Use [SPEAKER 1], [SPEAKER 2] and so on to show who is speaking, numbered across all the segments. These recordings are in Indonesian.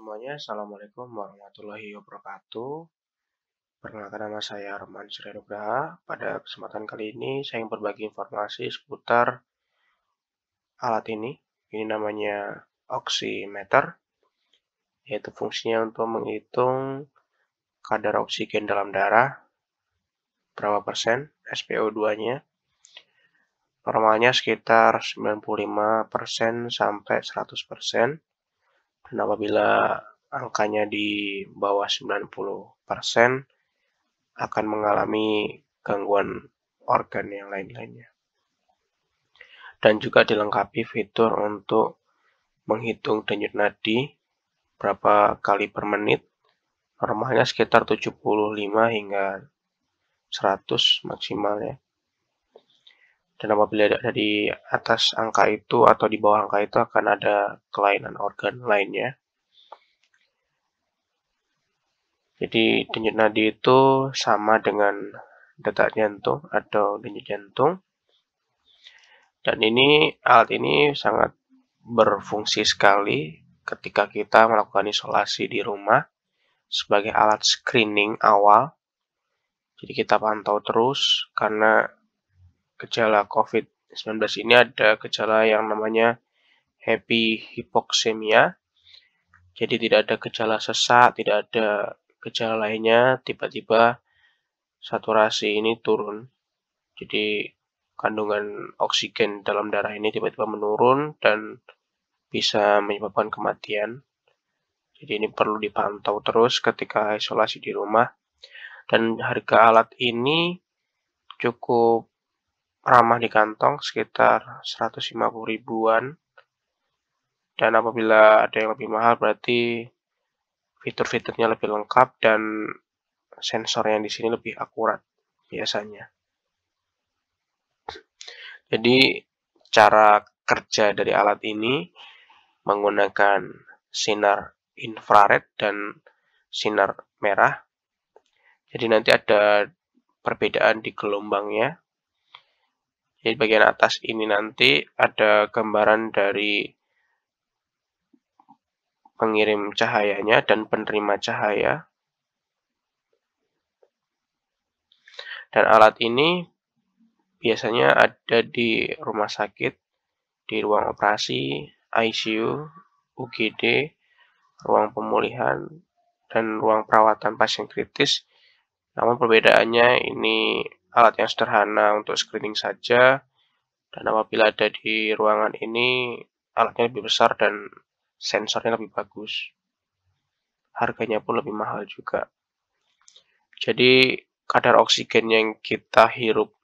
[SPEAKER 1] semuanya, Assalamualaikum warahmatullahi wabarakatuh. Perkenalkan nama saya Arman Suryanugraha. Pada kesempatan kali ini saya ingin berbagi informasi seputar alat ini. Ini namanya oximeter, yaitu fungsinya untuk menghitung kadar oksigen dalam darah, berapa persen SPO2-nya, normalnya sekitar 95% sampai 100%. Dan apabila angkanya di bawah 90% akan mengalami gangguan organ yang lain-lainnya. Dan juga dilengkapi fitur untuk menghitung denyut nadi berapa kali per menit. Normalnya sekitar 75 hingga 100 maksimal ya dan apabila ada di atas angka itu atau di bawah angka itu akan ada kelainan organ lainnya. Jadi denyut nadi itu sama dengan detak jantung atau denyut jantung. Dan ini alat ini sangat berfungsi sekali ketika kita melakukan isolasi di rumah sebagai alat screening awal. Jadi kita pantau terus karena gejala COVID-19 ini ada gejala yang namanya happy hypoxemia. Jadi tidak ada gejala sesak, tidak ada gejala lainnya, tiba-tiba saturasi ini turun. Jadi kandungan oksigen dalam darah ini tiba-tiba menurun dan bisa menyebabkan kematian. Jadi ini perlu dipantau terus ketika isolasi di rumah. Dan harga alat ini cukup ramah di kantong sekitar 150 ribuan. Dan apabila ada yang lebih mahal berarti fitur-fiturnya lebih lengkap dan sensor yang di sini lebih akurat biasanya. Jadi cara kerja dari alat ini menggunakan sinar infrared dan sinar merah. Jadi nanti ada perbedaan di gelombangnya. Jadi bagian atas ini nanti ada gambaran dari pengirim cahayanya dan penerima cahaya. Dan alat ini biasanya ada di rumah sakit, di ruang operasi, ICU, UGD, ruang pemulihan, dan ruang perawatan pasien kritis. Namun perbedaannya ini alat yang sederhana untuk screening saja. Dan apabila ada di ruangan ini, alatnya lebih besar dan sensornya lebih bagus. Harganya pun lebih mahal juga. Jadi, kadar oksigen yang kita hirup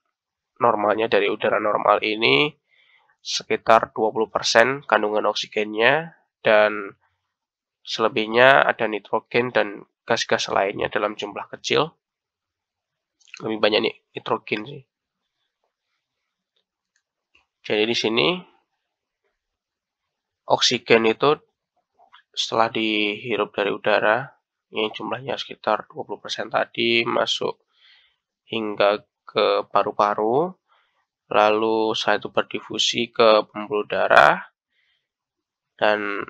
[SPEAKER 1] normalnya dari udara normal ini sekitar 20% kandungan oksigennya dan selebihnya ada nitrogen dan gas-gas lainnya dalam jumlah kecil lebih banyak nih nitrogen sih. Jadi di sini oksigen itu setelah dihirup dari udara yang jumlahnya sekitar 20% tadi masuk hingga ke paru-paru lalu setelah itu berdifusi ke pembuluh darah dan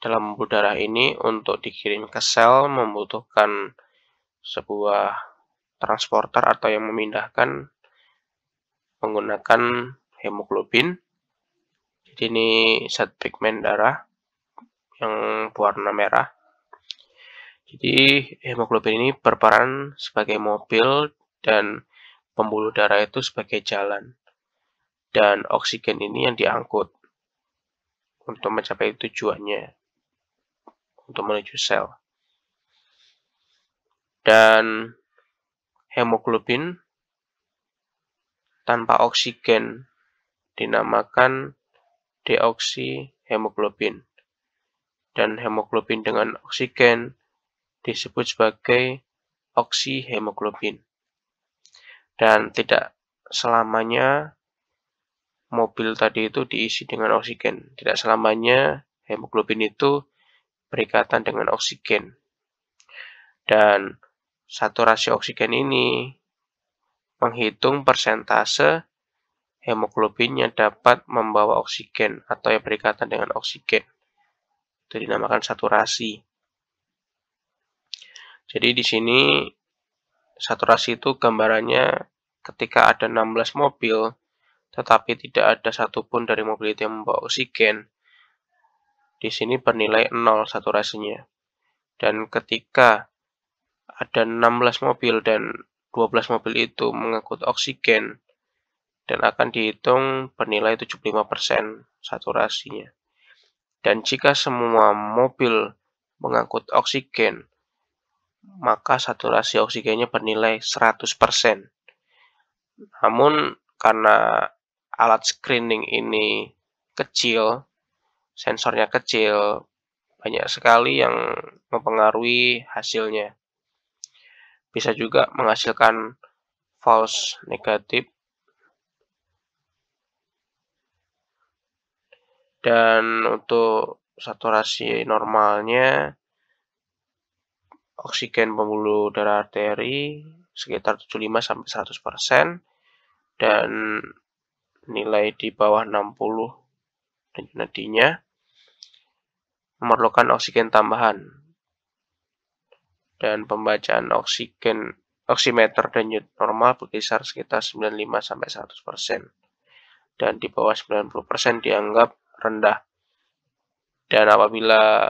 [SPEAKER 1] dalam pembuluh darah ini untuk dikirim ke sel membutuhkan sebuah transporter atau yang memindahkan menggunakan hemoglobin. Jadi ini zat pigmen darah yang berwarna merah. Jadi hemoglobin ini berperan sebagai mobil dan pembuluh darah itu sebagai jalan. Dan oksigen ini yang diangkut untuk mencapai tujuannya untuk menuju sel. Dan Hemoglobin tanpa oksigen dinamakan deoksihemoglobin dan hemoglobin dengan oksigen disebut sebagai oksihemoglobin. Dan tidak selamanya mobil tadi itu diisi dengan oksigen. Tidak selamanya hemoglobin itu berikatan dengan oksigen. Dan saturasi oksigen ini. Menghitung persentase hemoglobin yang dapat membawa oksigen atau yang berikatan dengan oksigen. Itu dinamakan saturasi. Jadi di sini saturasi itu gambarannya ketika ada 16 mobil, tetapi tidak ada satupun dari mobil itu yang membawa oksigen. Di sini bernilai 0 saturasinya. Dan ketika ada 16 mobil dan 12 mobil itu mengangkut oksigen dan akan dihitung bernilai 75% saturasinya. Dan jika semua mobil mengangkut oksigen, maka saturasi oksigennya bernilai 100%. Namun karena alat screening ini kecil, sensornya kecil, banyak sekali yang mempengaruhi hasilnya bisa juga menghasilkan false negatif dan untuk saturasi normalnya oksigen pembuluh darah arteri sekitar 75 sampai 100% dan nilai di bawah 60 dan nadinya memerlukan oksigen tambahan dan pembacaan oksigen oximeter dan unit normal berkisar sekitar 95 sampai 100% dan di bawah 90% dianggap rendah. Dan apabila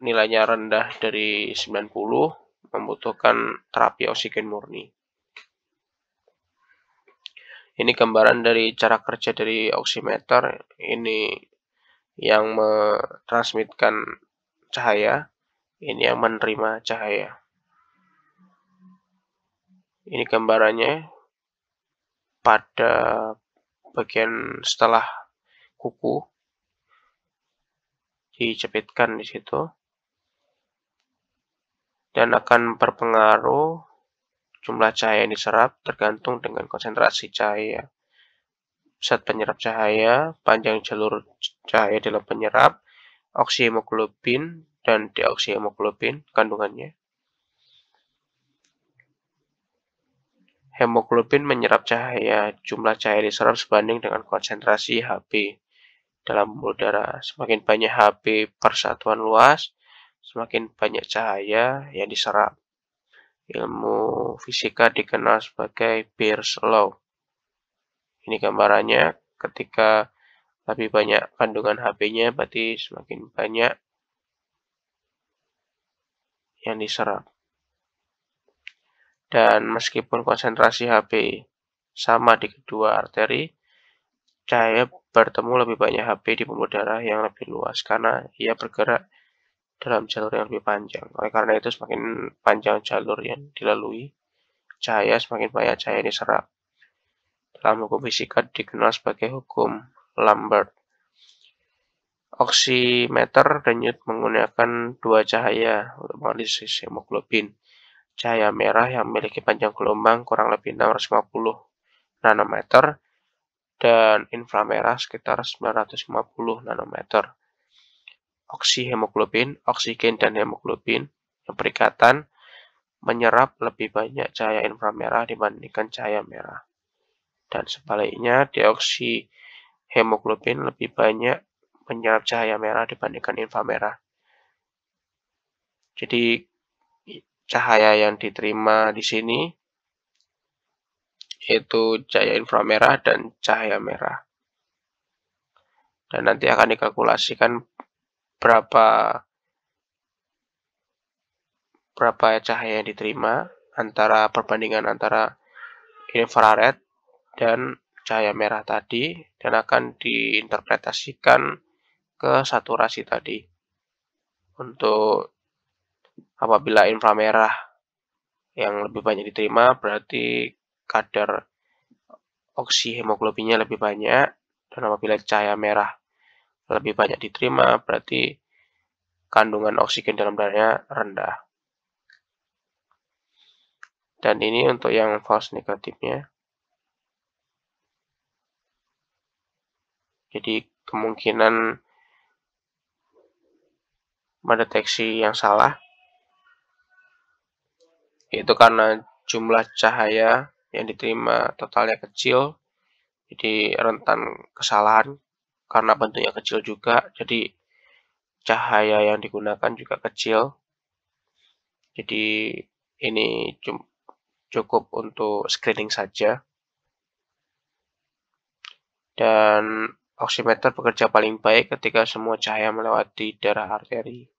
[SPEAKER 1] nilainya rendah dari 90 membutuhkan terapi oksigen murni. Ini gambaran dari cara kerja dari oximeter ini yang mentransmitkan cahaya ini yang menerima cahaya. Ini gambarannya pada bagian setelah kuku dicepitkan di situ dan akan berpengaruh jumlah cahaya yang diserap tergantung dengan konsentrasi cahaya. saat penyerap cahaya, panjang jalur cahaya dalam penyerap, oksihemoglobin, dan deoksihemoglobin kandungannya. Hemoglobin menyerap cahaya. Jumlah cahaya diserap sebanding dengan konsentrasi Hb dalam darah Semakin banyak Hb per satuan luas, semakin banyak cahaya yang diserap. Ilmu fisika dikenal sebagai Beer's Law. Ini gambarannya ketika lebih banyak kandungan Hb-nya berarti semakin banyak yang diserap. Dan meskipun konsentrasi HP sama di kedua arteri, cahaya bertemu lebih banyak HP di pembuluh darah yang lebih luas karena ia bergerak dalam jalur yang lebih panjang. Oleh karena itu, semakin panjang jalur yang dilalui, cahaya semakin banyak cahaya diserap. Dalam hukum fisika dikenal sebagai hukum Lambert. Oximeter denyut menggunakan dua cahaya untuk menganalisis hemoglobin. Cahaya merah yang memiliki panjang gelombang kurang lebih 650 nanometer dan inframerah sekitar 950 nanometer. Oksihemoglobin, oksigen dan hemoglobin yang berikatan menyerap lebih banyak cahaya inframerah dibandingkan cahaya merah. Dan sebaliknya, dioksi hemoglobin lebih banyak menyerap cahaya merah dibandingkan inframerah. Jadi cahaya yang diterima di sini itu cahaya inframerah dan cahaya merah. Dan nanti akan dikalkulasikan berapa berapa cahaya yang diterima antara perbandingan antara infrared dan cahaya merah tadi dan akan diinterpretasikan ke saturasi tadi. Untuk apabila inframerah yang lebih banyak diterima berarti kadar oksihemoglobinnya lebih banyak dan apabila cahaya merah lebih banyak diterima berarti kandungan oksigen dalam darahnya rendah. Dan ini untuk yang false negatifnya. Jadi kemungkinan mendeteksi yang salah, yaitu karena jumlah cahaya yang diterima totalnya kecil, jadi rentan kesalahan karena bentuknya kecil juga, jadi cahaya yang digunakan juga kecil. Jadi ini cukup untuk screening saja. Dan oximeter bekerja paling baik ketika semua cahaya melewati darah arteri.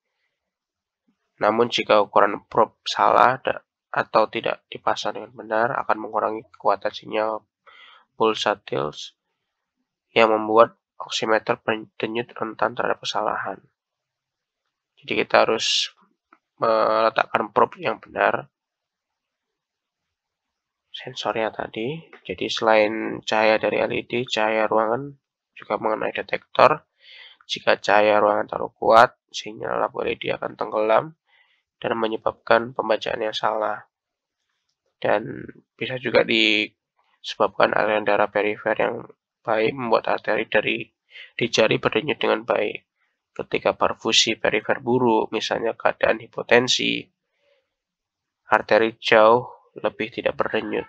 [SPEAKER 1] Namun jika ukuran probe salah atau tidak dipasang dengan benar akan mengurangi kekuatan sinyal pulsatil yang membuat oximeter penyut rentan terhadap kesalahan. Jadi kita harus meletakkan probe yang benar sensornya tadi. Jadi selain cahaya dari LED, cahaya ruangan juga mengenai detektor. Jika cahaya ruangan terlalu kuat, sinyal lampu LED akan tenggelam dan menyebabkan pembacaan yang salah. Dan bisa juga disebabkan aliran darah perifer yang baik membuat arteri dari di jari berdenyut dengan baik. Ketika perfusi perifer buruk, misalnya keadaan hipotensi, arteri jauh lebih tidak berdenyut.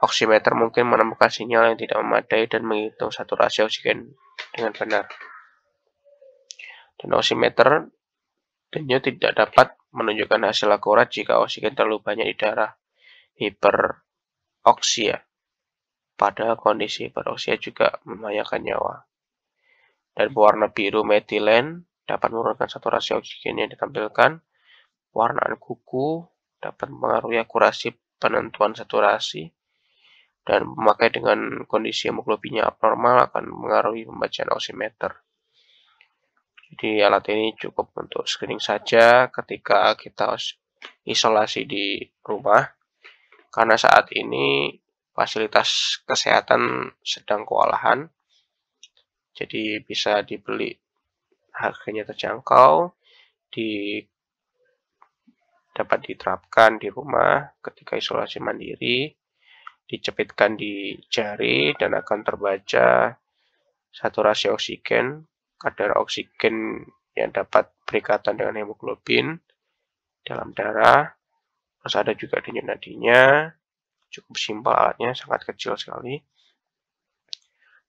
[SPEAKER 1] Oximeter mungkin menemukan sinyal yang tidak memadai dan menghitung saturasi oksigen dengan benar. Dan oximeter denyut tidak dapat menunjukkan hasil akurat jika oksigen terlalu banyak di darah hiperoksia. Pada kondisi hiperoksia juga membahayakan nyawa. Dan warna biru metilen dapat menurunkan saturasi oksigen yang ditampilkan. Warnaan kuku dapat mempengaruhi akurasi penentuan saturasi. Dan memakai dengan kondisi hemoglobinnya abnormal akan mengaruhi pembacaan oximeter. Jadi alat ini cukup untuk screening saja ketika kita isolasi di rumah. Karena saat ini fasilitas kesehatan sedang kewalahan. Jadi bisa dibeli harganya terjangkau, di dapat diterapkan di rumah ketika isolasi mandiri, dicepitkan di jari dan akan terbaca saturasi oksigen kadar oksigen yang dapat berikatan dengan hemoglobin dalam darah. Terus ada juga denyut nadinya, cukup simpel alatnya, sangat kecil sekali.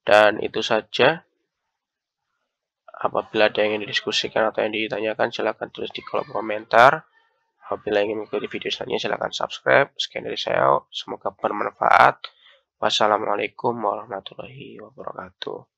[SPEAKER 1] Dan itu saja. Apabila ada yang ingin didiskusikan atau yang ditanyakan, silakan tulis di kolom komentar. Apabila ingin mengikuti video selanjutnya, silakan subscribe. Sekian dari saya, semoga bermanfaat. Wassalamualaikum warahmatullahi wabarakatuh.